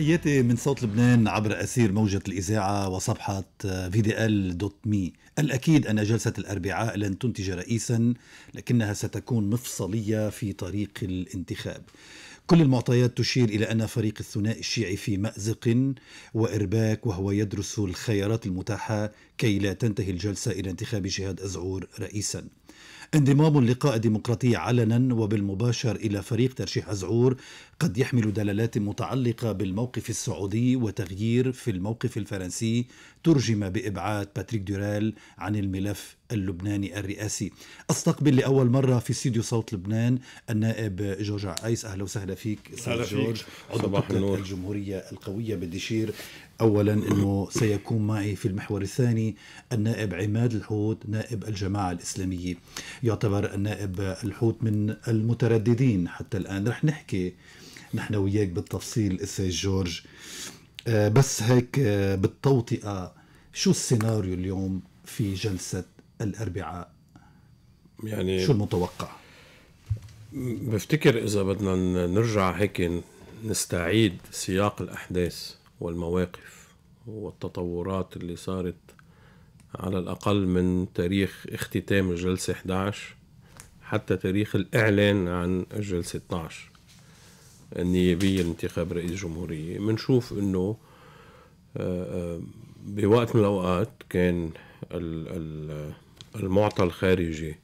تحياتي من صوت لبنان عبر أثير موجة الإذاعة وصفحة في ال دوت مي الأكيد أن جلسة الأربعاء لن تنتج رئيسا لكنها ستكون مفصلية في طريق الانتخاب كل المعطيات تشير إلى أن فريق الثنائي الشيعي في مأزق وإرباك وهو يدرس الخيارات المتاحة كي لا تنتهي الجلسة إلى انتخاب جهاد أزعور رئيساً انضمام اللقاء الديمقراطي علنا وبالمباشر إلى فريق ترشيح أزعور قد يحمل دلالات متعلقة بالموقف السعودي وتغيير في الموقف الفرنسي ترجم بإبعاد باتريك دوريل عن الملف اللبناني الرئاسي استقبل لأول مرة في استديو صوت لبنان النائب جورج عايس أهلا وسهلا فيك أهلا جورج عضو كتلة الجمهورية القوية بدي أولا أنه سيكون معي في المحور الثاني النائب عماد الحوت نائب الجماعة الإسلامية يعتبر النائب الحوت من المترددين حتى الآن رح نحكي نحن وياك بالتفصيل السيد جورج آه، بس هيك آه، بالتوطئة شو السيناريو اليوم في جلسة الأربعاء يعني شو المتوقع بفتكر إذا بدنا نرجع هيك نستعيد سياق الأحداث والمواقف والتطورات اللي صارت على الأقل من تاريخ اختتام الجلسة 11 حتى تاريخ الإعلان عن الجلسة 12 النيابية لانتخاب رئيس جمهورية بنشوف انه آه، آه، بوقت من الاوقات كان المعطى الخارجي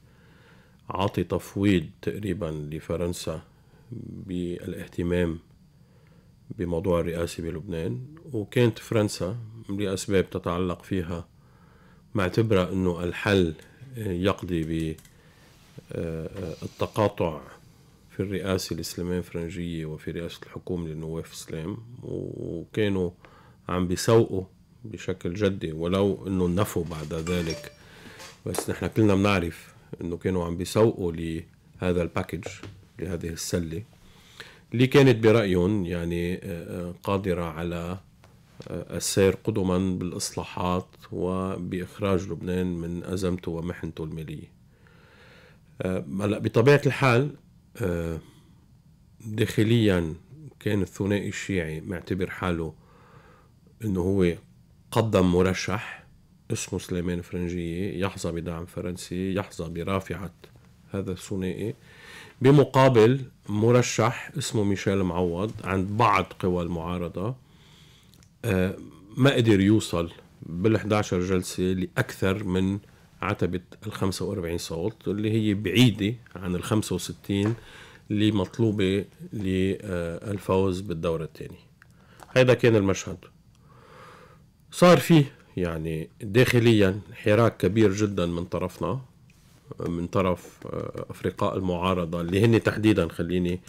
عاطي تفويض تقريبا لفرنسا بالاهتمام بموضوع الرئاسة بلبنان وكانت فرنسا لأسباب تتعلق فيها معتبرة أنه الحل يقضي بالتقاطع آه، في الرئاسة الإسلامية الفرنجية وفي رئاسة الحكومة لنواف إسلام وكانوا عم بيسوقوا بشكل جدي ولو انه نفوا بعد ذلك بس نحن كلنا بنعرف انه كانوا عم بيسوقوا لهذا الباكج لهذه السلة اللي كانت برأيهم يعني آه، آه، قادرة على آه، السير قدما بالإصلاحات وبإخراج لبنان من أزمته ومحنته المالية هلا بطبيعة الحال داخليا كان الثنائي الشيعي معتبر حاله انه هو قدم مرشح اسمه سليمان فرنجية يحظى بدعم فرنسي يحظى برافعة هذا الثنائي بمقابل مرشح اسمه ميشيل معوض عند بعض قوى المعارضة آه، ما قدر يوصل بال11 جلسة لأكثر من عتبة ال 45 صوت اللي هي بعيدة عن ال 65 اللي مطلوبة للفوز آه، بالدورة الثانية هذا كان المشهد صار فيه يعني داخليا حراك كبير جدا من طرفنا من طرف آه، أفرقاء المعارضة اللي هن تحديدا خليني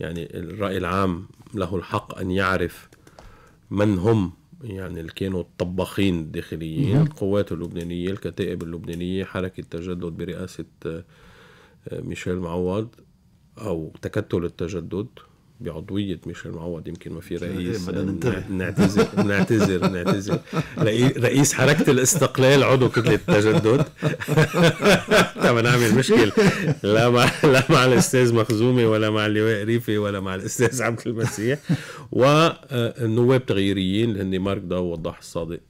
يعني الرأي العام له الحق أن يعرف من هم يعني اللي كانوا الطباخين الداخليين نعم. القوات اللبنانية الكتائب اللبنانية حركة تجدد برئاسة آه، ميشيل معوض أو تكتل التجدد بعضويه ميشيل معوض يمكن ما في رئيس نعتذر نعتذر نعتذر رئيس حركه الاستقلال عضو كتله التجدد طبعا نعمل مشكل لا مع لا مع الاستاذ مخزومي ولا مع اللواء ريفي ولا مع الاستاذ عبد المسيح والنواب آه، تغييريين اللي هن مارك داو وضاح الصادق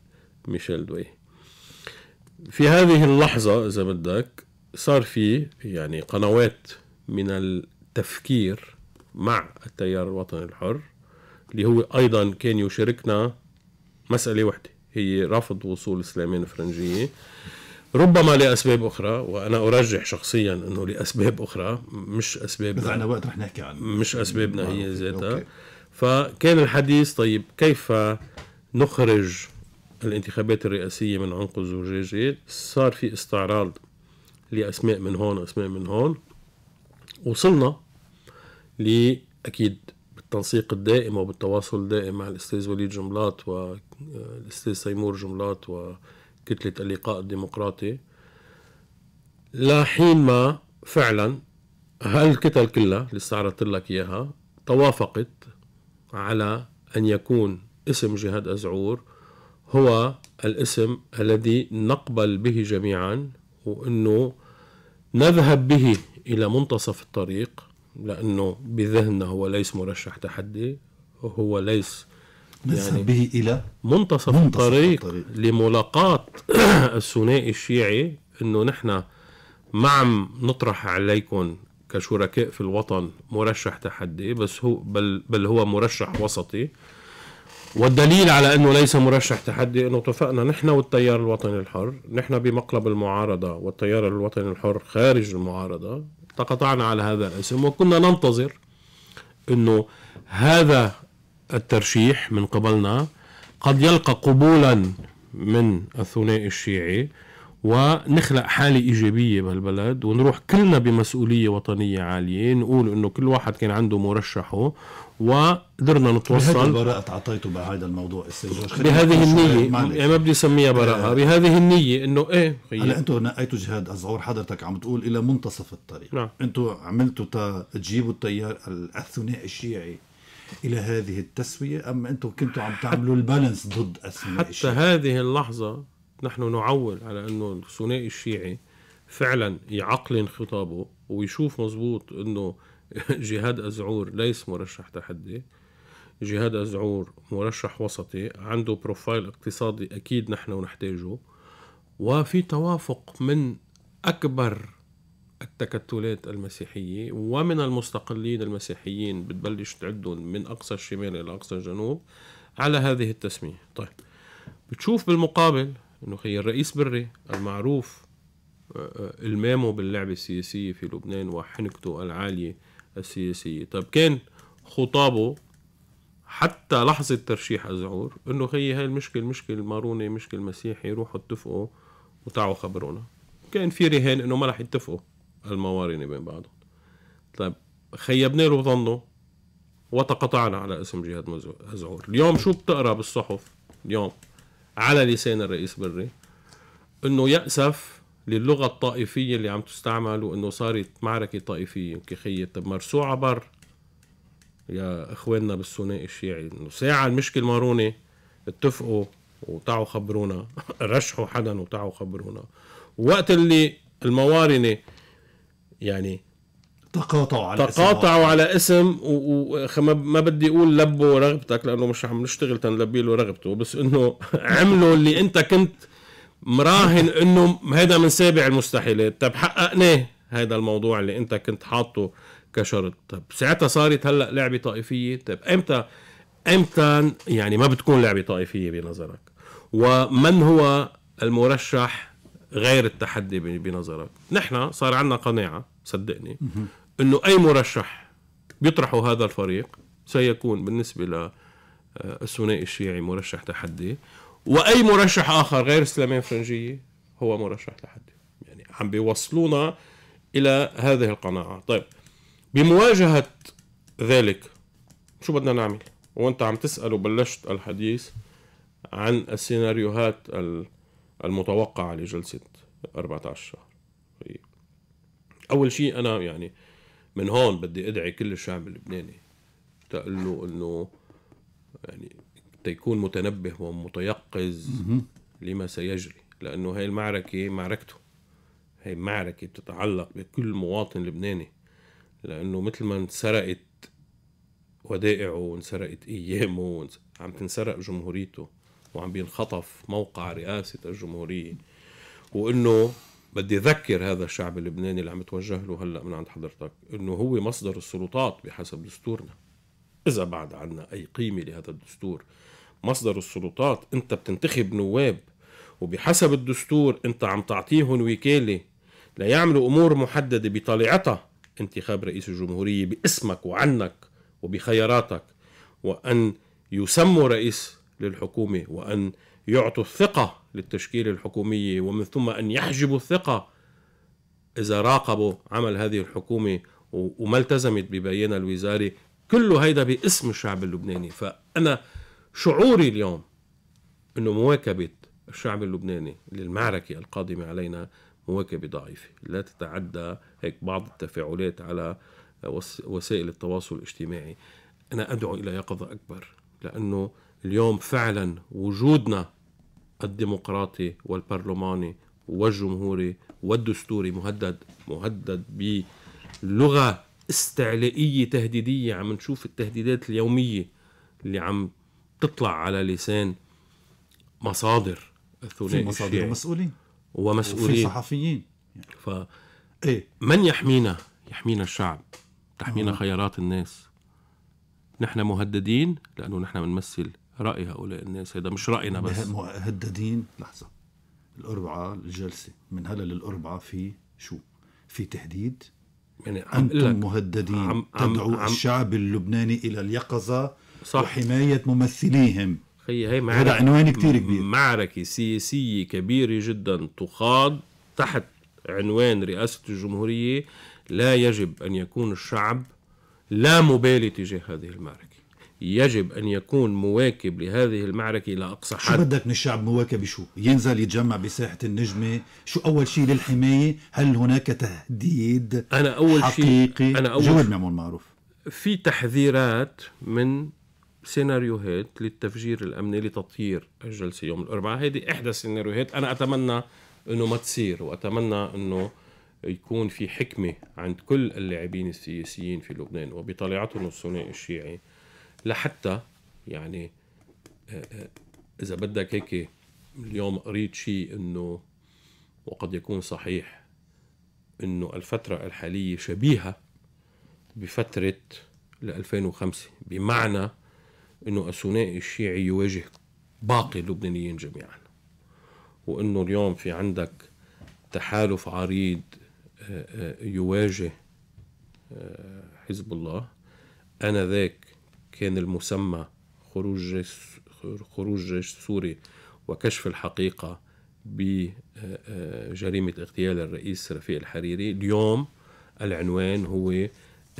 ميشيل دوي في هذه اللحظه اذا بدك صار في يعني قنوات من التفكير مع التيار الوطني الحر اللي هو ايضا كان يشاركنا مساله وحده هي رفض وصول سليمان فرنجيه ربما لاسباب اخرى وانا ارجح شخصيا انه لاسباب اخرى مش اسباب بس وقت رح نحكي عنه مش اسبابنا هي ذاتها فكان الحديث طيب كيف نخرج الانتخابات الرئاسيه من عنق الزجاجه صار في استعراض لاسماء من هون اسماء من هون وصلنا أكيد بالتنسيق الدائم وبالتواصل الدائم مع الأستاذ وليد جملات والأستاذ آه، سيمور جملات وكتلة آه، اللقاء الديمقراطي لحين ما فعلا هالكتل كلها اللي استعرضت لك إياها توافقت على أن يكون اسم جهاد أزعور هو الاسم الذي نقبل به جميعا وأنه نذهب به إلى منتصف الطريق لأنه بذهننا هو ليس مرشح تحدي هو ليس نذهب يعني به إلى منتصف, منتصف الطريق, الطريق لملاقاة الثنائي الشيعي أنه نحن ما عم نطرح عليكم كشركاء في الوطن مرشح تحدي بس هو بل, بل هو مرشح وسطي والدليل على انه ليس مرشح تحدي انه اتفقنا نحن والتيار الوطني الحر، نحن بمقلب المعارضه والتيار الوطني الحر خارج المعارضه، تقاطعنا على هذا الاسم وكنا ننتظر انه هذا الترشيح من قبلنا قد يلقى قبولا من الثنائي الشيعي ونخلق حالة إيجابية بهالبلد ونروح كلنا بمسؤولية وطنية عالية نقول إنه كل واحد كان عنده مرشحه وقدرنا نتوصل براءة تعطيته بهذا الموضوع السجاج بهذه النية يعني ما بدي اسميها براءة آه. بهذه النية انه ايه هلا انتم نقيتوا جهاد ازعور حضرتك عم تقول الى منتصف الطريق نعم انتم عملتوا تجيبوا التيار الثنائي الشيعي الى هذه التسوية اما انتم كنتوا عم تعملوا البالانس ضد الثنائي حتى الشيعي. هذه اللحظة نحن نعول على انه الثنائي الشيعي فعلا يعقل خطابه ويشوف مزبوط انه جهاد أزعور ليس مرشح تحدي جهاد أزعور مرشح وسطي عنده بروفايل اقتصادي أكيد نحن ونحتاجه وفي توافق من أكبر التكتلات المسيحية ومن المستقلين المسيحيين بتبلش تعدهم من أقصى الشمال إلى أقصى الجنوب على هذه التسمية طيب بتشوف بالمقابل انه خي الرئيس بري المعروف آه، آه، المامه باللعبة السياسية في لبنان وحنكته العالية السياسية طب كان خطابه حتى لحظة ترشيح أزعور إنه خيي هاي المشكلة مشكلة الماروني مشكلة مسيحي روحوا اتفقوا وتعوا خبرونا كان في رهان إنه ما رح يتفقوا الموارنة بين بعضهم طيب خيبنا له ظنه وتقطعنا على اسم جهاد أزعور اليوم شو بتقرأ بالصحف اليوم على لسان الرئيس بري إنه يأسف للغة الطائفية اللي عم تستعمل وإنه صارت معركة طائفية وكيخية طب مرسوعة بر يا إخواننا بالثنائي الشيعي إنه ساعة المشكله مارونة اتفقوا وتعوا خبرونا رشحوا حدا وتعوا خبرونا وقت اللي الموارنة يعني تقاطعوا على تقاطعوا على اسم وما بدي اقول لبوا رغبتك لانه مش عم نشتغل تنلبي له رغبته بس انه عملوا اللي انت كنت مراهن انه هيدا من سابع المستحيلات طب حققناه هيدا الموضوع اللي انت كنت حاطه كشرط طب ساعتها صارت هلا لعبه طائفيه طب امتى امتى يعني ما بتكون لعبه طائفيه بنظرك ومن هو المرشح غير التحدي بنظرك نحن صار عندنا قناعه صدقني انه اي مرشح بيطرحه هذا الفريق سيكون بالنسبه ل آه، الثنائي الشيعي مرشح تحدي واي مرشح اخر غير سليمان فرنجيه هو مرشح لحد يعني عم بيوصلونا الى هذه القناعه طيب بمواجهه ذلك شو بدنا نعمل وانت عم تسال وبلشت الحديث عن السيناريوهات المتوقعه لجلسه 14 شهر طيب، اول شيء انا يعني من هون بدي ادعي كل الشعب اللبناني تقول له انه يعني حتى يكون متنبه ومتيقظ لما سيجري لأنه هاي المعركة معركته هاي معركة بتتعلق بكل مواطن لبناني لأنه مثل ما انسرقت ودائعه وانسرقت أيامه عم تنسرق جمهوريته وعم بينخطف موقع رئاسة الجمهورية وإنه بدي أذكر هذا الشعب اللبناني اللي عم توجه له هلأ من عند حضرتك إنه هو مصدر السلطات بحسب دستورنا إذا بعد عنا أي قيمة لهذا الدستور مصدر السلطات انت بتنتخب نواب وبحسب الدستور انت عم تعطيهم وكاله ليعملوا امور محدده بطليعتها انتخاب رئيس الجمهوريه باسمك وعنك وبخياراتك وان يسموا رئيس للحكومه وان يعطوا الثقه للتشكيله الحكوميه ومن ثم ان يحجبوا الثقه اذا راقبوا عمل هذه الحكومه وما التزمت ببيان الوزاري كله هيدا باسم الشعب اللبناني فانا شعوري اليوم انه مواكبه الشعب اللبناني للمعركه القادمه علينا مواكبه ضعيفه، لا تتعدى هيك بعض التفاعلات على وسائل التواصل الاجتماعي. انا ادعو الى يقظه اكبر لانه اليوم فعلا وجودنا الديمقراطي والبرلماني والجمهوري والدستوري مهدد مهدد بلغه استعلائيه تهديديه عم نشوف التهديدات اليوميه اللي عم تطلع على لسان مصادر الثنائي في مصادر ومسؤولين مسؤولين ومسؤولين وفي صحفيين ف إيه؟ من يحمينا؟ يحمينا الشعب تحمينا آه. خيارات الناس نحن مهددين لانه نحن بنمثل راي هؤلاء الناس هذا مش راينا بس مهددين لحظه الاربعه الجلسه من هلا للاربعه في شو؟ في تهديد يعني أنتم مهددين عم تدعو عم الشعب اللبناني إلى اليقظة صح وحماية ممثليهم هي هي معركة هذا عنوان كثير كبير معركة سياسية كبيرة جدا تخاض تحت عنوان رئاسة الجمهورية لا يجب أن يكون الشعب لا مبالي تجاه هذه المعركة يجب أن يكون مواكب لهذه المعركة إلى أقصى حد شو بدك من الشعب مواكب شو؟ ينزل يتجمع بساحة النجمة شو أول شيء للحماية هل هناك تهديد أنا أول شيء حقيقي أنا أول جواب معروف في تحذيرات من سيناريوهات للتفجير الامني لتطهير الجلسه يوم الاربعاء هذه احدى السيناريوهات انا اتمنى انه ما تصير واتمنى انه يكون في حكمه عند كل اللاعبين السياسيين في لبنان وبطليعتهم الثنائي الشيعي لحتى يعني آه، آه، اذا بدك هيك اليوم قريت شيء انه وقد يكون صحيح انه الفتره الحاليه شبيهه بفتره ل 2005 بمعنى انه الثنائي الشيعي يواجه باقي اللبنانيين جميعا وانه اليوم في عندك تحالف عريض آه، آه، يواجه آه، حزب الله انا ذاك كان المسمى خروج خروج جيش سوري وكشف الحقيقه بجريمه اغتيال الرئيس رفيق الحريري اليوم العنوان هو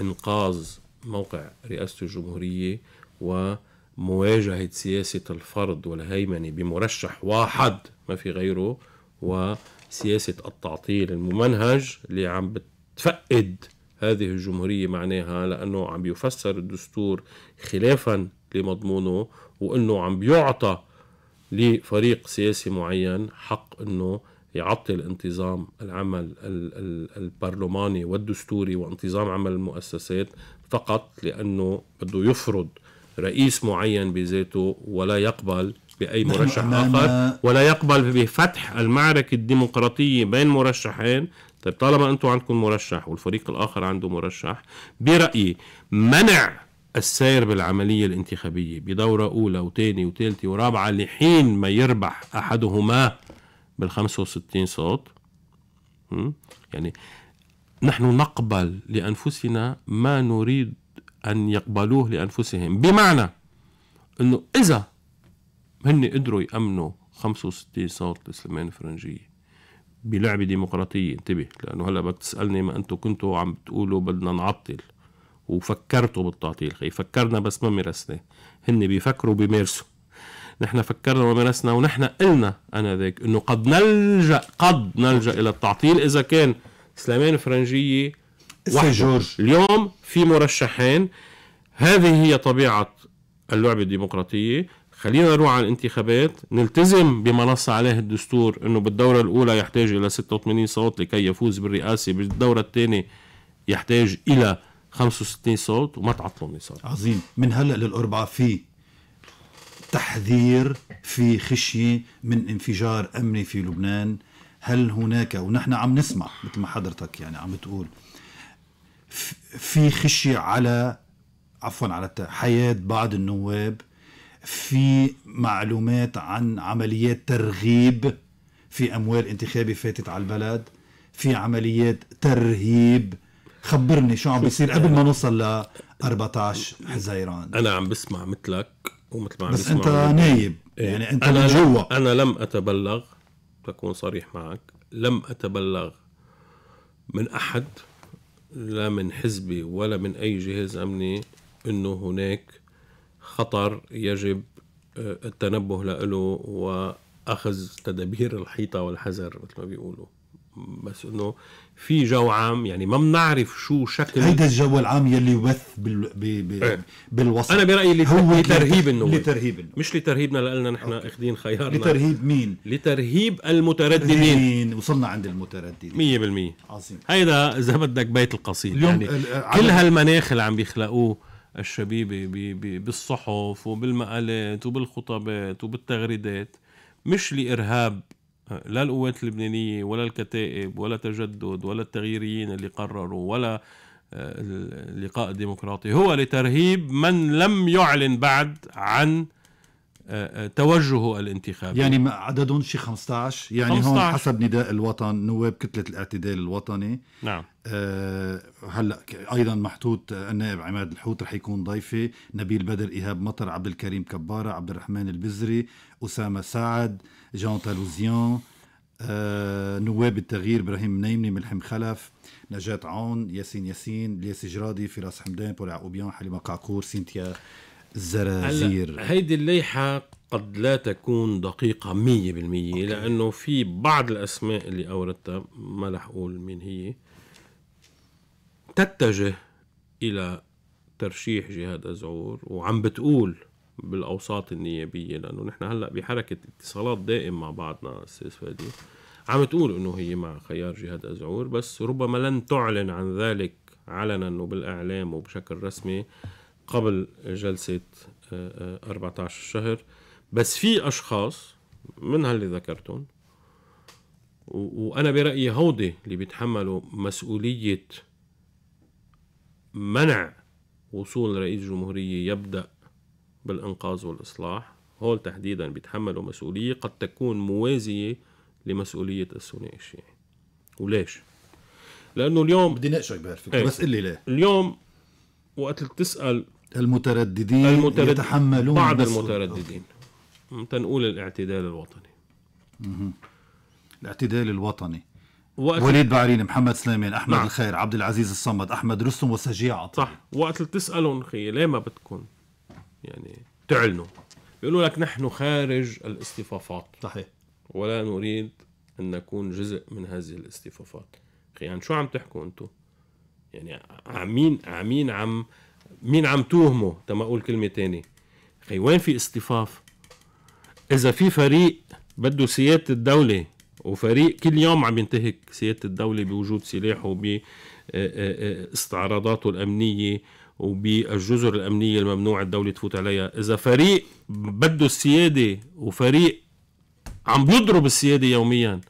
انقاذ موقع رئاسه الجمهوريه و مواجهة سياسة الفرض والهيمنة بمرشح واحد ما في غيره وسياسة التعطيل الممنهج اللي عم بتفقد هذه الجمهورية معناها لأنه عم بيفسر الدستور خلافا لمضمونه وأنه عم بيعطى لفريق سياسي معين حق أنه يعطل انتظام العمل البرلماني والدستوري وانتظام عمل المؤسسات فقط لأنه بده يفرض رئيس معين بذاته ولا يقبل بأي مرشح آخر ولا يقبل بفتح المعركة الديمقراطية بين مرشحين طيب طالما أنتم عندكم مرشح والفريق الآخر عنده مرشح برأيي منع السير بالعملية الانتخابية بدورة أولى وثانية وثالثة ورابعة لحين ما يربح أحدهما بال 65 صوت يعني نحن نقبل لأنفسنا ما نريد أن يقبلوه لأنفسهم بمعنى أنه إذا هن قدروا يأمنوا 65 صوت لسليمان فرنجية بلعبة ديمقراطية انتبه لأنه هلا بدك تسألني ما أنتم كنتوا عم بتقولوا بدنا نعطل وفكرتوا بالتعطيل خي فكرنا بس ما مارسنا هن بيفكروا بيمارسوا نحن فكرنا ومارسنا ونحن قلنا أنا ذاك أنه قد نلجأ قد نلجأ إلى التعطيل إذا كان سليمان فرنجية سي جورج اليوم في مرشحين هذه هي طبيعه اللعبه الديمقراطيه خلينا نروح على الانتخابات نلتزم بما نص عليه الدستور انه بالدوره الاولى يحتاج الى 86 صوت لكي يفوز بالرئاسه بالدوره الثانيه يحتاج الى 65 صوت وما تعطلوا النصار عظيم من هلا للاربعاء في تحذير في خشيه من انفجار امني في لبنان هل هناك ونحن عم نسمع مثل ما حضرتك يعني عم تقول في خشية على عفوا على حياة بعض النواب في معلومات عن عمليات ترغيب في أموال انتخابي فاتت على البلد في عمليات ترهيب خبرني شو عم بيصير قبل ما نوصل ل 14 حزيران انا عم بسمع مثلك ومثل ما عم بس انت نايب إيه؟ يعني انت أنا جوا انا لم اتبلغ تكون صريح معك لم اتبلغ من احد لا من حزبي ولا من أي جهاز أمني أنه هناك خطر يجب آه، التنبه له وأخذ تدابير الحيطة والحذر مثل ما بيقولوا بس انه في جو عام يعني ما بنعرف شو شكل هيدا الجو العام يلي يبث بال... ب... ب... إيه. بالوسط انا برايي اللي هو لترهيب النواب لترهيب النواب مش لترهيبنا لاننا نحن اخذين خيارنا لترهيب مين؟ لترهيب المترددين مين؟ وصلنا عند المترددين 100% عظيم هيدا اذا بدك بيت القصيد اليوم يعني كل هالمناخ اللي عم بيخلقوه الشبيبه بالصحف وبالمقالات وبالخطبات وبالتغريدات مش لارهاب لا القوات اللبنانية ولا الكتائب ولا تجدد ولا التغييريين اللي قرروا ولا آه، اللقاء الديمقراطي هو لترهيب من لم يعلن بعد عن آه، آه، توجهه الانتخابي يعني عددهم شي 15 يعني 15. هون حسب نداء الوطن نواب كتلة الاعتدال الوطني نعم أه هلا ايضا محطوط آه، النائب عماد الحوت رح يكون ضيفي نبيل بدر ايهاب مطر عبد الكريم كبارة عبد الرحمن البزري اسامه سعد جان تالوزيان أه نواب التغيير ابراهيم نيمني ملحم خلف نجاة عون ياسين ياسين لياس جرادي فراس حمدان بولا عقوبيان حليمه قعقور سينتيا الزرازير هيدي الليحة قد لا تكون دقيقة مية بالمية أوكي. لأنه في بعض الأسماء اللي أوردتها ما رح أقول مين هي تتجه إلى ترشيح جهاد أزعور وعم بتقول بالأوساط النيابية لأنه نحن هلأ بحركة اتصالات دائم مع بعضنا أستاذ فادي عم تقول انه هي مع خيار جهاد ازعور بس ربما لن تعلن عن ذلك علنا وبالاعلام وبشكل رسمي قبل جلسة 14 آه، آه، شهر بس في أشخاص من هاللي ذكرتهم وأنا برأيي هودي اللي بيتحملوا مسؤولية منع وصول رئيس جمهورية يبدأ بالإنقاذ والإصلاح هول تحديدا بيتحملوا مسؤولية قد تكون موازية لمسؤولية الثنائي الشيعي وليش؟ لأنه اليوم بدي ناقشك بهالفكرة إيه. بس قل لي ليه اليوم وقت تسأل المترددين المترد... يتحملون بعض المترددين تنقول الاعتدال الوطني مه. الاعتدال الوطني وقت وليد بعرين محمد سليمان احمد نعم. الخير عبد العزيز الصمد احمد رستم وسجيع عطل. صح وقت اللي تسالهم خي ليه ما بدكم يعني تعلنوا بيقولوا لك نحن خارج الاصطفافات صحيح ولا نريد ان نكون جزء من هذه الاصطفافات خيان يعني شو عم تحكوا انتم يعني عمين عمين عم مين عم توهمه تما اقول كلمه تانية خي وين في اصطفاف اذا في فريق بده سياده الدوله وفريق كل يوم عم ينتهك سياده الدوله بوجود سلاحه آه، باستعراضاته آه، استعراضاته الامنيه وبالجزر الامنيه الممنوع الدوله تفوت عليها اذا فريق بده السياده وفريق عم بيضرب السياده يوميا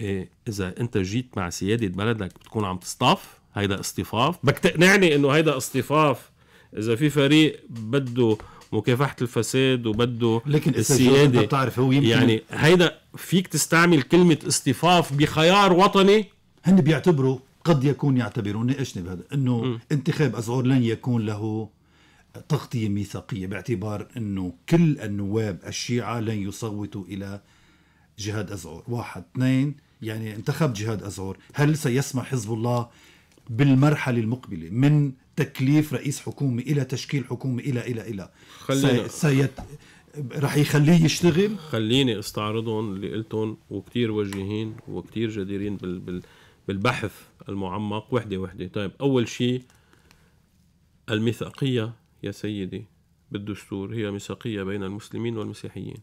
إيه، اذا انت جيت مع سياده بلدك بتكون عم تصطف هيدا اصطفاف بدك تقنعني انه هيدا اصطفاف اذا في فريق بده مكافحه الفساد وبده لكن السياده بتعرف هو يمكن يعني هيدا فيك تستعمل كلمه اصطفاف بخيار وطني هن بيعتبروا قد يكون يعتبرون ناقشني بهذا انه م. انتخاب ازعور لن يكون له تغطيه ميثاقيه باعتبار انه كل النواب الشيعه لن يصوتوا الى جهاد ازعور واحد اثنين يعني انتخب جهاد ازعور هل سيسمح حزب الله بالمرحلة المقبلة من تكليف رئيس حكومة إلى تشكيل حكومة إلى إلى إلى خلينا سيت رح يخليه يشتغل خليني استعرضهم اللي قلتهم وكتير وجيهين وكتير جديرين بال بال بالبحث المعمق وحدة وحدة طيب أول شيء الميثاقية يا سيدي بالدستور هي ميثاقية بين المسلمين والمسيحيين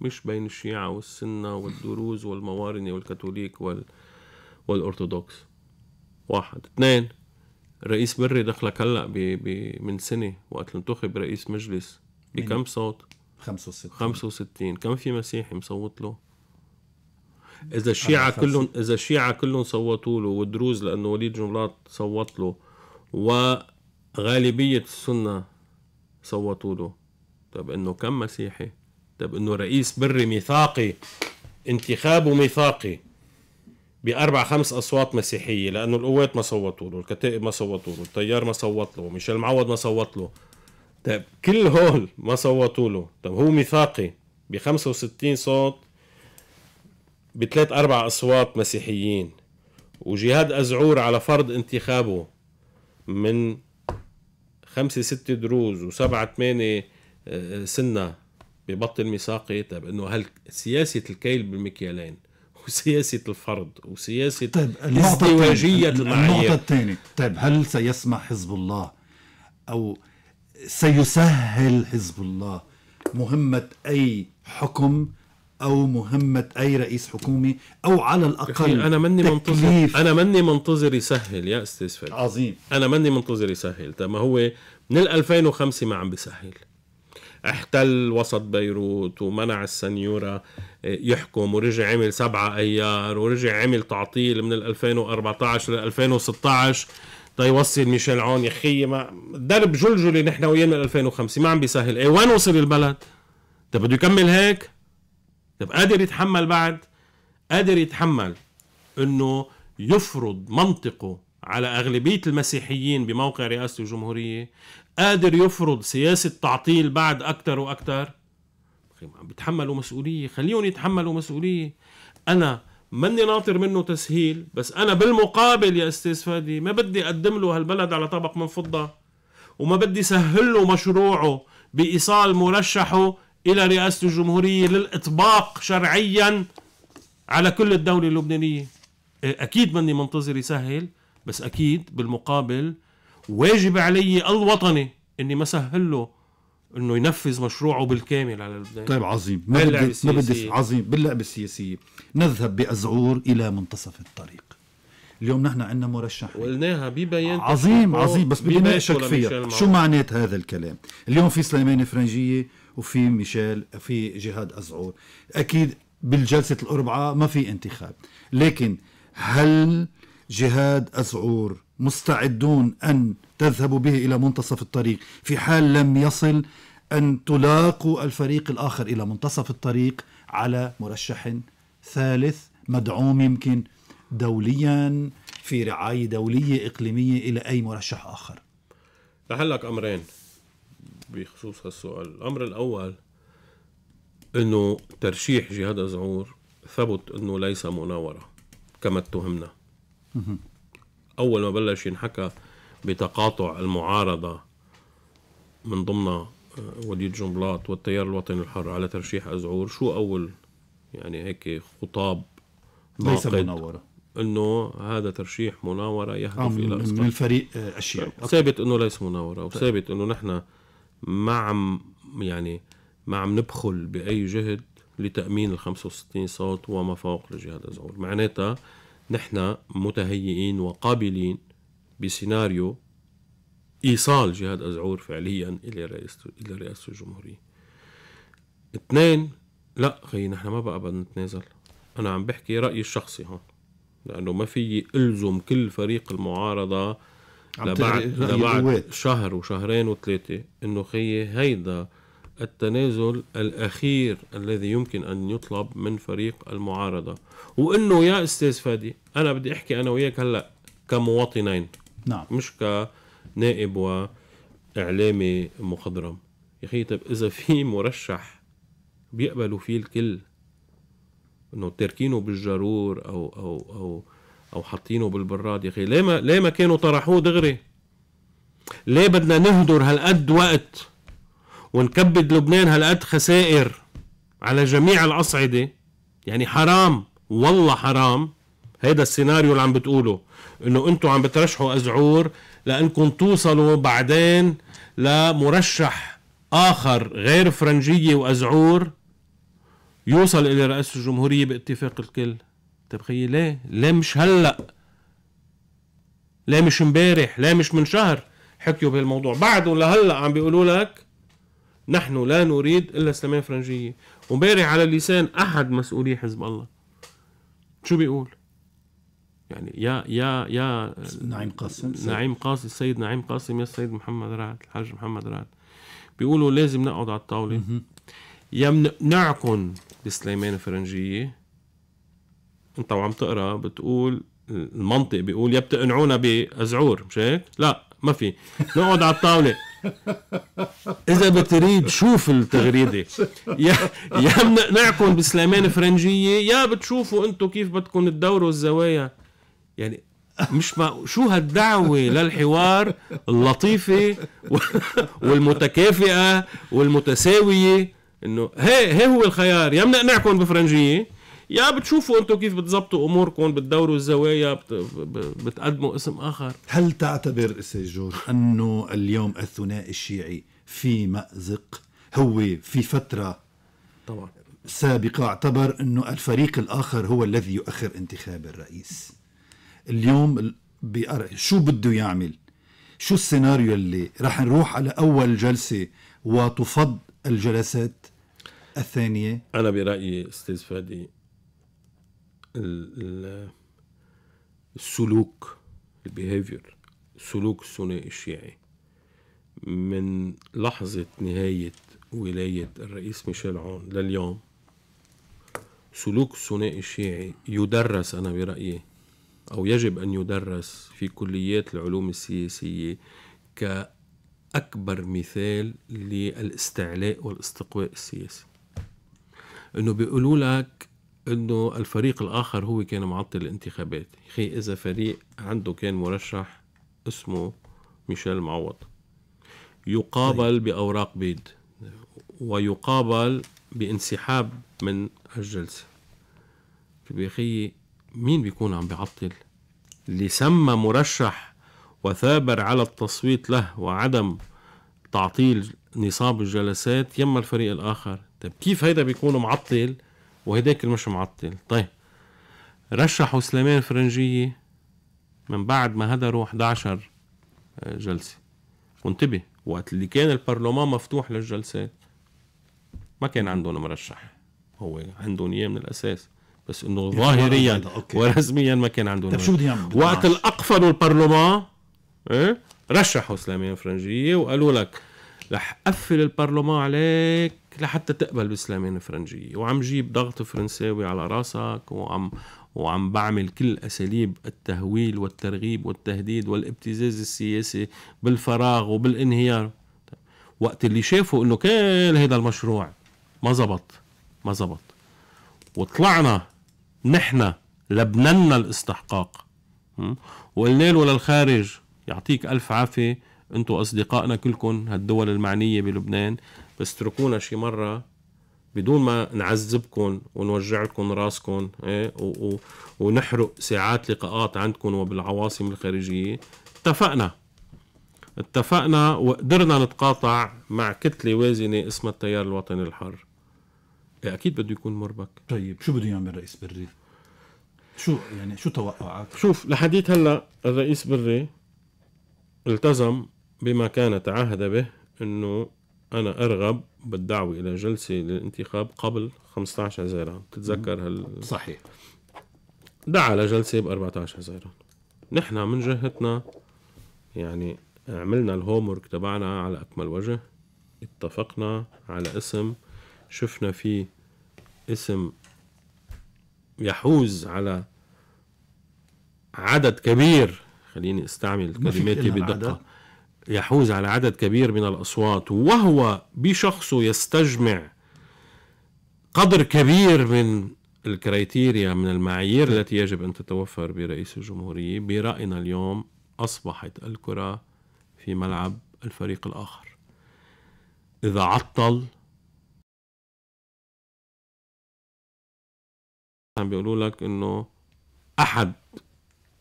مش بين الشيعة والسنة والدروز والموارنة والكاثوليك وال... والأرثوذكس واحد اثنين رئيس بري دخلك هلا ب... ب... من سنه وقت انتخب رئيس مجلس بكم صوت؟ 65 65 كم في مسيحي مصوت له؟ اذا الشيعة كلهم اذا الشيعة كلهم صوتوا له والدروز لانه وليد جملات صوت له وغالبية السنة صوتوا له طب انه كم مسيحي؟ طب انه رئيس بري ميثاقي انتخابه ميثاقي باربع خمس اصوات مسيحيه لانه القوات ما صوتوا له، الكتائب ما صوتوا له، التيار ما صوت له، ميشيل معوض ما صوت له. طيب كل هول ما صوتوا له، طيب هو ميثاقي ب 65 صوت بثلاث اربع اصوات مسيحيين وجهاد ازعور على فرض انتخابه من خمسة ستة دروز وسبعة ثمانية آه، سنة ببطل ميثاقي طيب انه هل سياسة الكيل بالمكيالين وسياسه الفرض وسياسه طيب الازدواجيه المعايير النقطه الثانيه طيب هل سيسمع حزب الله او سيسهل حزب الله مهمه اي حكم او مهمه اي رئيس حكومه او على الاقل انا مني منتظر انا مني منتظر يسهل يا استاذ فادي عظيم انا مني منتظر يسهل طيب ما هو من 2005 ما عم بيسهل احتل وسط بيروت ومنع السنيوره يحكم ورجع عمل سبعة أيار ورجع عمل تعطيل من 2014 ل 2016 يوصل ميشيل عون يا خي ما درب جلجلي نحن وياه من 2005 ما عم بيسهل ايه وين وصل البلد؟ طب بده يكمل هيك؟ طب قادر يتحمل بعد؟ قادر يتحمل انه يفرض منطقه على اغلبيه المسيحيين بموقع رئاسه الجمهوريه قادر يفرض سياسه تعطيل بعد اكثر واكثر عم بيتحملوا مسؤوليه خليهم يتحملوا مسؤوليه انا ماني ناطر منه تسهيل بس انا بالمقابل يا استاذ فادي ما بدي اقدم له هالبلد على طبق من فضه وما بدي سهل له مشروعه بايصال مرشحه الى رئاسه الجمهوريه للاطباق شرعيا على كل الدوله اللبنانيه إيه، اكيد ماني منتظر يسهل بس اكيد بالمقابل واجب علي الوطني اني ما سهل له انه ينفذ مشروعه بالكامل على لبنان طيب عظيم ما بدي ما بدي عظيم باللعبه السياسيه نذهب بازعور الى منتصف الطريق اليوم نحن عندنا مرشحين قلناها ببيان عظيم عظيم بس بدي ناقشك فيها شو معنات هذا الكلام اليوم في سليمان فرنجيه وفي ميشيل في جهاد ازعور اكيد بالجلسه الاربعاء ما في انتخاب لكن هل جهاد ازعور مستعدون ان تذهب به إلى منتصف الطريق في حال لم يصل أن تلاقوا الفريق الآخر إلى منتصف الطريق على مرشح ثالث مدعوم يمكن دوليا في رعاية دولية إقليمية إلى أي مرشح آخر لحلك أمرين بخصوص هالسؤال الأمر الأول أنه ترشيح جهاد ازعور ثبت أنه ليس مناورة كما اتهمنا أول ما بلش ينحكى بتقاطع المعارضة من ضمن آه، وليد جنبلاط والتيار الوطني الحر على ترشيح أزعور شو أول يعني هيك خطاب ليس مناورة انه هذا ترشيح مناوره يهدف آه، الى من الفريق آه، اشياء طيب. ثابت انه ليس مناوره طيب. وثابت انه نحن ما عم يعني ما عم نبخل باي جهد لتامين ال 65 صوت وما فوق لجهاد الزعور معناتها نحن متهيئين وقابلين بسيناريو ايصال جهاد ازعور فعليا الى رئاسه الى رئاسه الجمهوريه اثنين لا خيي نحن ما بقى بدنا نتنازل انا عم بحكي رايي الشخصي هون لانه ما في الزم كل فريق المعارضه لبعد لبعد شهر وشهرين وثلاثه انه خيي هيدا التنازل الاخير الذي يمكن ان يطلب من فريق المعارضه وانه يا استاذ فادي انا بدي احكي انا وياك هلا كمواطنين نعم مش كنائب واعلامي مخضرم يا اخي طب اذا في مرشح بيقبلوا فيه الكل انه تركينه بالجرور او او او او حاطينه بالبراد يا اخي ليه ما ليه ما كانوا طرحوه دغري؟ ليه بدنا نهدر هالقد وقت ونكبد لبنان هالقد خسائر على جميع الاصعده؟ يعني حرام والله حرام هيدا السيناريو اللي عم بتقوله انه انتم عم بترشحوا ازعور لانكم توصلوا بعدين لمرشح اخر غير فرنجيه وازعور يوصل الى رئاسه الجمهوريه باتفاق الكل طيب خيي ليه؟ ليه مش هلا؟ ليه مش امبارح؟ ليه مش من شهر؟ حكيوا بهالموضوع بعده لهلا عم بيقولوا لك نحن لا نريد الا سلمان فرنجيه ومبارح على لسان احد مسؤولي حزب الله شو بيقول؟ يعني يا يا يا نعيم قاسم نعيم قاسم السيد نعيم قاسم يا السيد محمد رعد الحاج محمد رعد بيقولوا لازم نقعد على الطاوله يا نعكن بسليمان فرنجيه انت وعم تقرا بتقول المنطق بيقول يا بتقنعونا بازعور مش هيك؟ لا ما في نقعد على الطاوله اذا بتريد شوف التغريده يا يا بنقنعكم بسليمان فرنجيه يا بتشوفوا انتم كيف بدكم تدوروا الزوايا يعني مش ما شو هالدعوة للحوار اللطيفة والمتكافئة والمتساوية انه هي هي هو الخيار يا بنقنعكم بفرنجية يا بتشوفوا انتم كيف بتزبطوا اموركم بتدوروا الزوايا بت... بتقدموا اسم اخر هل تعتبر استاذ جورج انه اليوم الثنائي الشيعي في مأزق هو في فترة طبعا سابقة اعتبر انه الفريق الاخر هو الذي يؤخر انتخاب الرئيس اليوم شو بده يعمل شو السيناريو اللي رح نروح على أول جلسة وتفض الجلسات الثانية أنا برأيي أستاذ فادي السلوك البيهيفير سلوك الثنائي الشيعي من لحظة نهاية ولاية الرئيس ميشيل عون لليوم سلوك الثنائي الشيعي يدرس أنا برأيي أو يجب أن يدرس في كليات العلوم السياسية كأكبر مثال للاستعلاء والاستقواء السياسي أنه بيقولوا لك أنه الفريق الآخر هو كان معطل الانتخابات خي إذا فريق عنده كان مرشح اسمه ميشيل معوض يقابل طيب. بأوراق بيض ويقابل بانسحاب من الجلسة بيخي طيب مين بيكون عم بيعطل اللي سمى مرشح وثابر على التصويت له وعدم تعطيل نصاب الجلسات يما الفريق الآخر طيب كيف هيدا بيكون معطل وهداك اللي مش معطل طيب رشحوا سليمان فرنجية من بعد ما هدروا آه، 11 جلسة وانتبه وقت اللي كان البرلمان مفتوح للجلسات ما كان عندهم مرشح هو عندهم اياه من الاساس بس انه ظاهريا ورسميا ما كان عنده طيب شو بده يعمل وقت اللي اقفلوا البرلمان إيه؟ رشحوا سليمان فرنجيه وقالوا لك رح قفل البرلمان عليك لحتى تقبل بسليمان فرنجيه وعم جيب ضغط فرنساوي على راسك وعم وعم بعمل كل اساليب التهويل والترغيب والتهديد والابتزاز السياسي بالفراغ وبالانهيار وقت اللي شافوا انه كل هذا المشروع ما زبط ما زبط وطلعنا نحن لبننا الاستحقاق وقلنا له للخارج يعطيك ألف عافية أنتوا أصدقائنا كلكم هالدول المعنية بلبنان بس اتركونا شي مرة بدون ما نعذبكم ونوجع لكم راسكم ايه ونحرق ساعات لقاءات عندكم وبالعواصم الخارجية اتفقنا اتفقنا وقدرنا نتقاطع مع كتلة وازنة اسمها التيار الوطني الحر اكيد بده يكون مربك طيب شو بده يعمل رئيس بري؟ شو يعني شو توقعك؟ شوف لحديت هلا الرئيس بري التزم بما كان تعهد به انه انا ارغب بالدعوه الى جلسه للانتخاب قبل 15 هزيران بتتذكر هال صحيح دعا لجلسه ب 14 هزيران نحن من جهتنا يعني عملنا الهوم تبعنا على اكمل وجه اتفقنا على اسم شفنا فيه اسم يحوز على عدد كبير خليني استعمل كلماتي بدقة يحوز على عدد كبير من الأصوات وهو بشخصه يستجمع قدر كبير من الكريتيريا من المعايير التي يجب أن تتوفر برئيس الجمهورية برأينا اليوم أصبحت الكرة في ملعب الفريق الآخر إذا عطل عم بيقولوا لك انه احد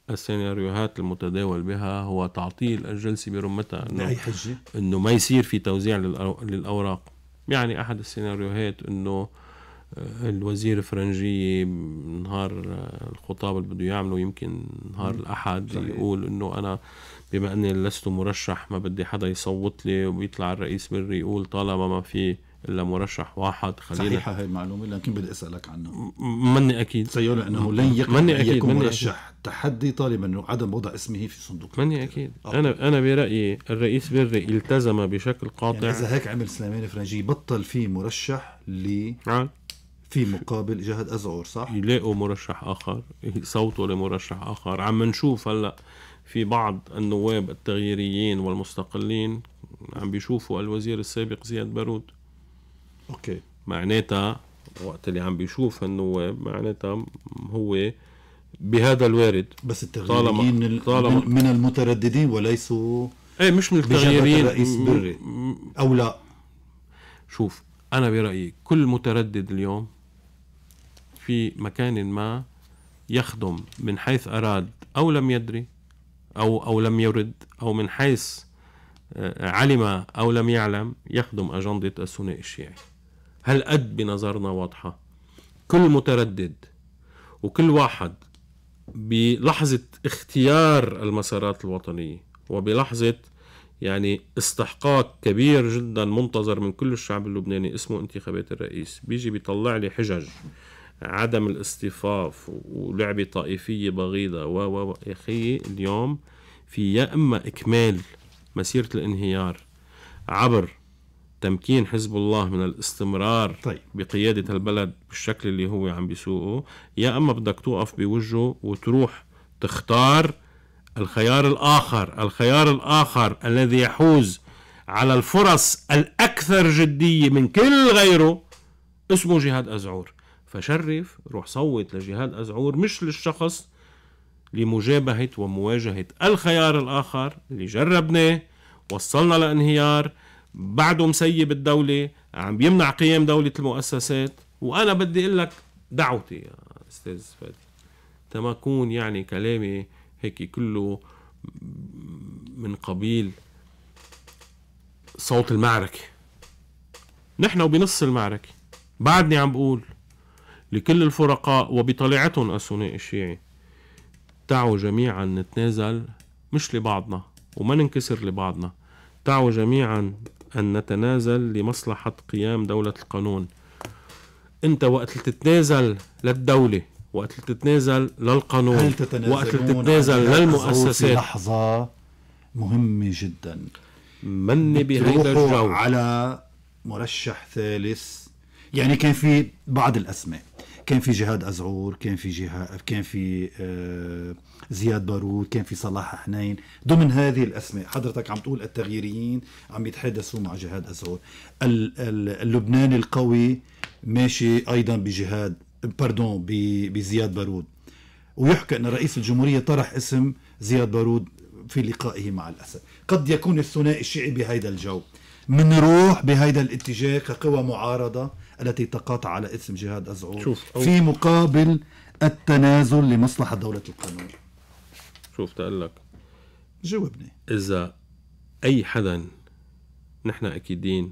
السيناريوهات المتداول بها هو تعطيل الجلسه برمتها انه اي حجه انه ما يصير في توزيع للاوراق يعني احد السيناريوهات انه آه، الوزير فرنجية نهار آه، الخطاب اللي بده يعمله يمكن نهار الأحد صحيح. يقول إنه أنا بما إني لست مرشح ما بدي حدا يصوت لي وبيطلع الرئيس بري يقول طالما ما في الا مرشح واحد خلينا صحيحه هاي المعلومه لكن بدي اسالك عنها مني اكيد سيرى انه لن يكن أكيد يكون مرشح أكيد. تحدي طالبا انه عدم وضع اسمه في صندوق مني اكيد أوه. انا انا برايي الرئيس بري التزم بشكل قاطع يعني اذا هيك عمل سليمان فرنجي بطل في مرشح ل في مقابل جهد ازعور صح؟ يلاقوا مرشح اخر صوتوا لمرشح اخر عم نشوف هلا في بعض النواب التغييريين والمستقلين عم بيشوفوا الوزير السابق زياد بارود اوكي معناتها وقت اللي عم بيشوف النواب معناتها هو بهذا الوارد بس التغييرين طالما, طالما من المترددين وليسوا ايه مش من التغييرين رئيس بري او لا شوف انا برايي كل متردد اليوم في مكان ما يخدم من حيث اراد او لم يدري او او لم يرد او من حيث آه، علم او لم يعلم يخدم اجنده الثنائي الشيعي هالقد بنظرنا واضحة كل متردد وكل واحد بلحظة اختيار المسارات الوطنية وبلحظة يعني استحقاق كبير جدا منتظر من كل الشعب اللبناني اسمه انتخابات الرئيس بيجي بيطلع لي حجج عدم الاصطفاف ولعبة طائفية بغيضة و و يا أخي اليوم في يا إما إكمال مسيرة الانهيار عبر تمكين حزب الله من الاستمرار طيب. بقيادة البلد بالشكل اللي هو عم بيسوقه يا أما بدك توقف بوجهه وتروح تختار الخيار الآخر الخيار الآخر الذي يحوز على الفرص الأكثر جدية من كل غيره اسمه جهاد أزعور فشرف روح صوت لجهاد أزعور مش للشخص لمجابهة ومواجهة الخيار الآخر اللي جربناه وصلنا لانهيار بعده مسيب الدولة عم بيمنع قيام دولة المؤسسات وأنا بدي أقول لك دعوتي يا أستاذ فادي تما أكون يعني كلامي هيك كله من قبيل صوت المعركة نحن وبنص المعركة بعدني عم بقول لكل الفرقاء وبطليعتهم الثنائي الشيعي تعوا جميعا نتنازل مش لبعضنا وما ننكسر لبعضنا تعوا جميعا أن نتنازل لمصلحة قيام دولة القانون أنت وقت تتنازل للدولة وقت تتنازل للقانون هل وقت تتنازل للمؤسسات لحظة مهمة جدا مني بهيدا الجو على مرشح ثالث يعني كان في بعض الأسماء كان في جهاد ازعور كان في جهاد كان في آه، زياد بارود كان في صلاح حنين ضمن هذه الاسماء حضرتك عم تقول التغييريين عم يتحدثوا مع جهاد ازعور اللبناني القوي ماشي ايضا بجهاد باردون بزياد بارود ويحكى ان رئيس الجمهوريه طرح اسم زياد بارود في لقائه مع الاسد قد يكون الثنائي الشيعي بهيدا الجو منروح بهيدا الاتجاه كقوى معارضه التي تقاطع على اسم جهاد أزعور شوف في مقابل التنازل لمصلحة دولة القانون شوف تقلك جاوبني إذا أي حدا نحن أكيدين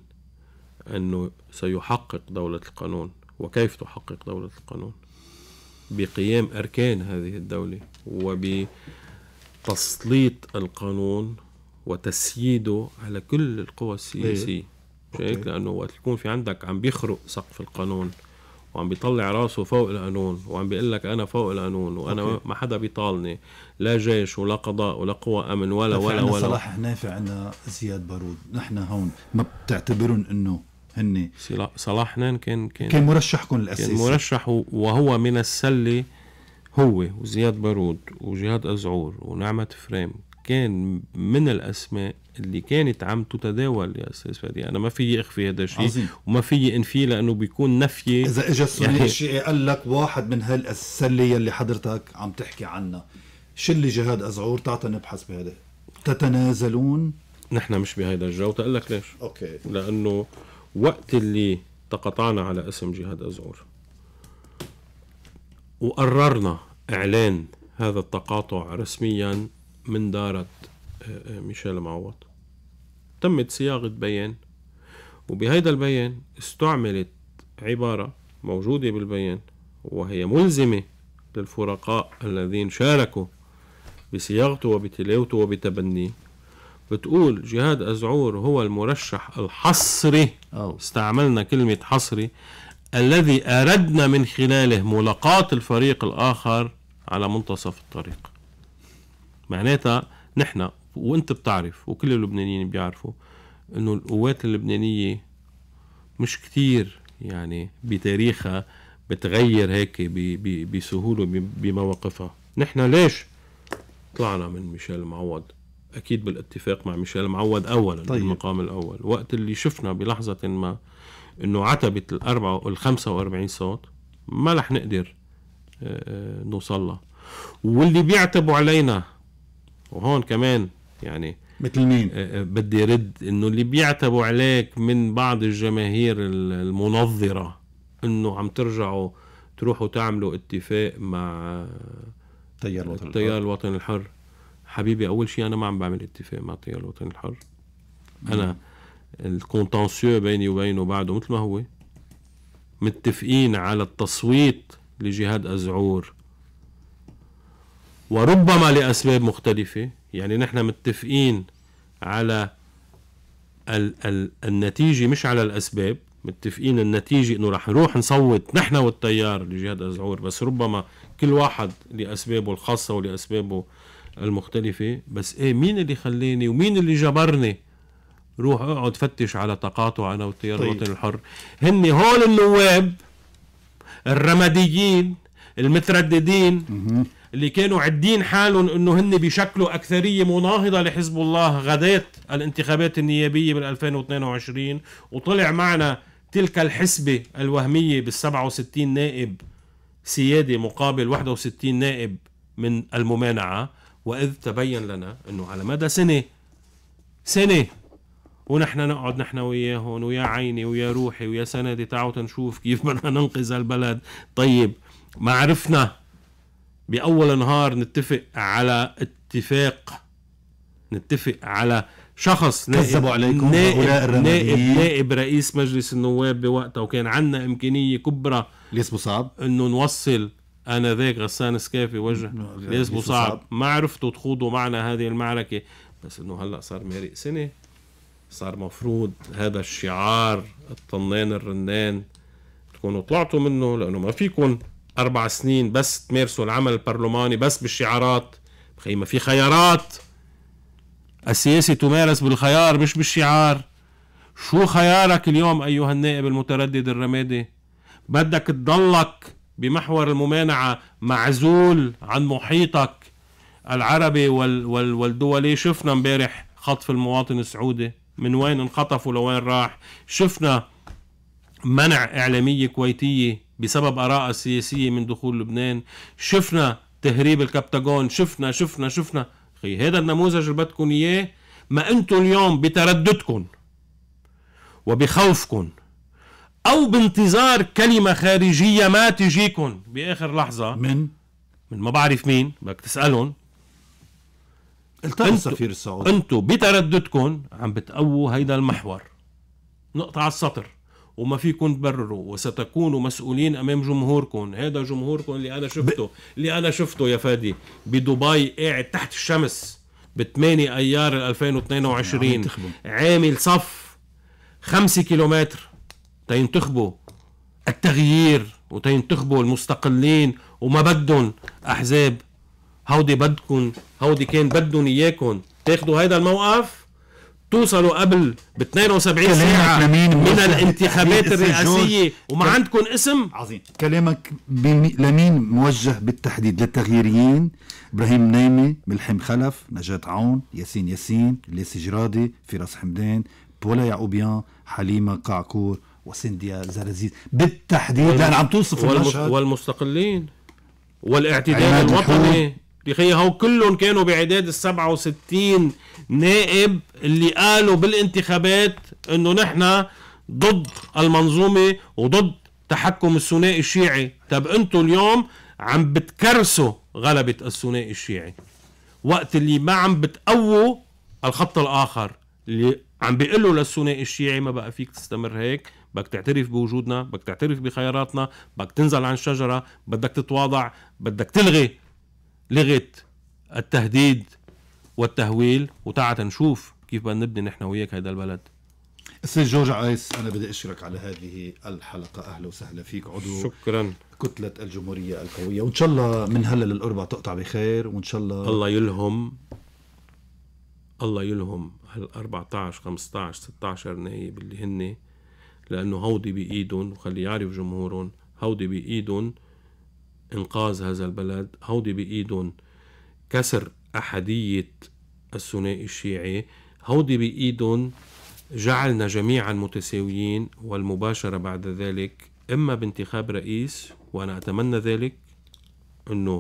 أنه سيحقق دولة القانون وكيف تحقق دولة القانون بقيام أركان هذه الدولة وبتسليط القانون وتسييده على كل القوى السياسية إيه. هيك لانه وقت يكون في عندك عم بيخرق سقف القانون وعم بيطلع راسه فوق القانون وعم بيقول لك انا فوق القانون وانا أوكي. ما حدا بيطالني لا جيش ولا قضاء ولا قوى امن ولا طيب، ولا عنا ولا صلاح في عندنا زياد بارود نحن هون ما بتعتبرهم انه هن صلاح نان كان كان كان مرشحكم الاساسي كان مرشح وهو من السله هو وزياد بارود وجهاد ازعور ونعمة فريم كان من الاسماء اللي كانت عم تتداول يا استاذ فادي انا ما في اخفي هذا الشيء وما في انفيه لانه بيكون نفي اذا اجى السوري يعني... شيء قال لك واحد من هالسله اللي حضرتك عم تحكي عنها شلي جهاد ازعور تعطى نبحث بهذا تتنازلون نحن مش بهذا الجو تقول لك ليش اوكي لانه وقت اللي تقاطعنا على اسم جهاد ازعور وقررنا اعلان هذا التقاطع رسميا من دارت ميشيل معوض تمت صياغة بيان وبهيدا البيان استعملت عبارة موجودة بالبيان وهي ملزمة للفرقاء الذين شاركوا بصياغته وبتلاوته وبتبنيه بتقول جهاد أزعور هو المرشح الحصري أو. استعملنا كلمة حصري الذي أردنا من خلاله ملاقاة الفريق الآخر على منتصف الطريق معناتها نحن وانت بتعرف وكل اللبنانيين بيعرفوا انه القوات اللبنانيه مش كتير يعني بتاريخها بتغير هيك بسهوله بمواقفها نحن ليش طلعنا من ميشيل معوض اكيد بالاتفاق مع ميشيل معوض اولا طيب. المقام الاول وقت اللي شفنا بلحظه ما انه عتبت الاربعه وال 45 صوت ما رح نقدر آه، آه، نوصلها واللي بيعتبوا علينا وهون كمان يعني مثل مين؟ آه، آه، بدي رد انه اللي بيعتبوا عليك من بعض الجماهير المنظره انه عم ترجعوا تروحوا تعملوا اتفاق مع تيار الوطن التيار الوطني الحر حبيبي اول شيء انا ما عم بعمل اتفاق مع التيار الوطني الحر انا الكونتنسيو بيني وبينه بعده مثل ما هو متفقين على التصويت لجهاد ازعور وربما لاسباب مختلفه يعني نحن متفقين على ال ال النتيجة مش على الأسباب متفقين النتيجة انه رح نروح نصوت نحن والتيار لجهاد أزعور بس ربما كل واحد لأسبابه الخاصة ولأسبابه المختلفة بس ايه مين اللي خلاني ومين اللي جبرني روح اقعد فتش على طاقاته انا والتيار طيب. الوطني الحر هن هول النواب الرماديين المترددين اللي كانوا عدين حالهم انه هن بيشكلوا اكثريه مناهضه لحزب الله غدات الانتخابات النيابيه بال 2022 وطلع معنا تلك الحسبه الوهميه بال 67 نائب سياده مقابل 61 نائب من الممانعه واذ تبين لنا انه على مدى سنه سنه ونحن نقعد نحن وياهم ويا عيني ويا روحي ويا سندي تعالوا نشوف كيف بدنا ننقذ البلد طيب ما عرفنا باول نهار نتفق على اتفاق نتفق على شخص كذبوا عليكم نائب نائب, نائب رئيس مجلس النواب بوقتها وكان عندنا امكانيه كبرى ليس صعب انه نوصل انا ذاك غسان سكافي وجه ليس صعب ما عرفتوا تخوضوا معنا هذه المعركه بس انه هلا صار مارق سنه صار مفروض هذا الشعار الطنان الرنان تكونوا طلعتوا منه لانه ما فيكم أربع سنين بس تمارسوا العمل البرلماني بس بالشعارات ما في خيارات السياسة تمارس بالخيار مش بالشعار شو خيارك اليوم أيها النائب المتردد الرمادي بدك تضلك بمحور الممانعة معزول عن محيطك العربي وال وال والدولي شفنا امبارح خطف المواطن السعودي من وين انخطف ولوين راح شفنا منع إعلامية كويتية بسبب آراء سياسية من دخول لبنان شفنا تهريب الكبتاجون شفنا شفنا شفنا خي هذا النموذج اللي بدكم إياه ما أنتم اليوم بترددكم وبخوفكم أو بانتظار كلمة خارجية ما تجيكم بآخر لحظة من؟ من ما بعرف مين بدك تسألهم التقى السفير السعودي انتم بترددكم عم بتقووا هيدا المحور نقطة على السطر وما فيكم تبرروا وستكونوا مسؤولين امام جمهوركم هذا جمهوركم اللي انا شفته اللي انا شفته يا فادي بدبي قاعد تحت الشمس ب 8 ايار 2022 عامل صف 5 كيلومتر تينتخبوا التغيير وتينتخبوا المستقلين وما بدهم احزاب هودي بدكم هودي كان بدهم اياكم تاخذوا هذا الموقف توصلوا قبل ب 72 ساعه من الانتخابات إيه، إيه، إيه، الرئاسيه وما عندكم اسم عظيم كلامك لمين موجه بالتحديد للتغييريين ابراهيم نايمه ملحم خلف نجاة عون ياسين ياسين ليسي جرادي فراس حمدان بولا يعقوبيان حليمه قعكور وسنديا زرزيز بالتحديد لان عم توصف والمستقلين والاعتدال الوطني لخي هو كلهم كانوا بعداد ال 67 نائب اللي قالوا بالانتخابات انه نحن ضد المنظومه وضد تحكم الثنائي الشيعي طب انتم اليوم عم بتكرسوا غلبة الثنائي الشيعي وقت اللي ما عم بتقووا الخط الآخر اللي عم بيقولوا للثنائي الشيعي ما بقى فيك تستمر هيك بدك تعترف بوجودنا بدك تعترف بخياراتنا بدك تنزل عن الشجرة بدك تتواضع بدك تلغي لغت التهديد والتهويل وتعا نشوف كيف بدنا نبني نحن وياك هذا البلد استاذ جورج عايس انا بدي اشكرك على هذه الحلقه اهلا وسهلا فيك عضو شكرا كتله الجمهوريه القويه وان شاء الله من هلا للاربع تقطع بخير وان شاء الله الله يلهم الله يلهم هال 14 15 16 نايب اللي هن لانه هودي بايدهم وخلي يعرف جمهورهم هودي بايدهم إنقاذ هذا البلد هودي بإيدهم كسر أحدية الثنائي الشيعي هودي بإيدهم جعلنا جميعا متساويين والمباشرة بعد ذلك إما بانتخاب رئيس وأنا أتمنى ذلك أنه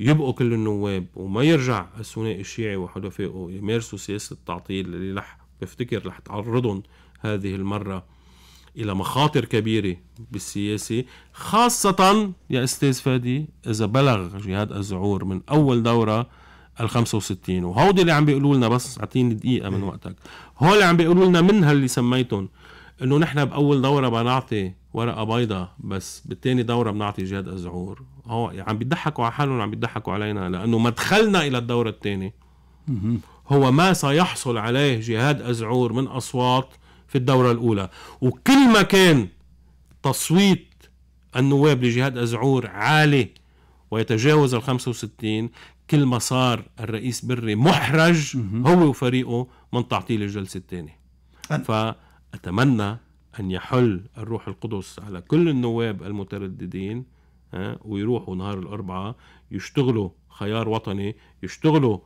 يبقوا كل النواب وما يرجع الثنائي الشيعي وحلفائه يمارسوا سياسة التعطيل اللي رح بفتكر رح تعرضهم هذه المرة الى مخاطر كبيره بالسياسه خاصه يا استاذ فادي اذا بلغ جهاد الزعور من اول دوره ال 65 وهودي اللي عم بيقولوا لنا بس اعطيني دقيقه من إيه. وقتك هول اللي عم بيقولوا لنا منها اللي سميتهم انه نحن باول دوره بنعطي ورقه بيضاء بس بالتاني دوره بنعطي جهاد الزعور هو عم بيضحكوا على حالهم عم بيضحكوا علينا لانه مدخلنا الى الدوره الثانيه هو ما سيحصل عليه جهاد أزعور من أصوات في الدورة الأولى وكل ما كان تصويت النواب لجهاد أزعور عالي ويتجاوز ال 65 كل ما صار الرئيس بري محرج هو وفريقه من تعطيل الجلسة الثانية فأتمنى أن يحل الروح القدس على كل النواب المترددين آه، ويروحوا نهار الأربعاء يشتغلوا خيار وطني يشتغلوا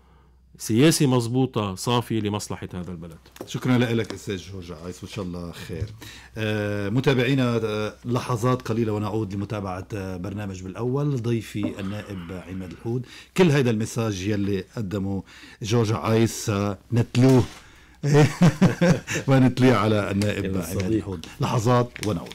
سياسي مضبوطة صافية لمصلحة هذا البلد شكرا لك أستاذ جورج عايس وإن شاء الله خير آه، متابعينا آه، لحظات قليلة ونعود لمتابعة آه، برنامج بالأول ضيفي النائب عماد الحود كل هذا المساج يلي قدمه جورج عايس نتلوه ونتليه على النائب عماد الحود لحظات ونعود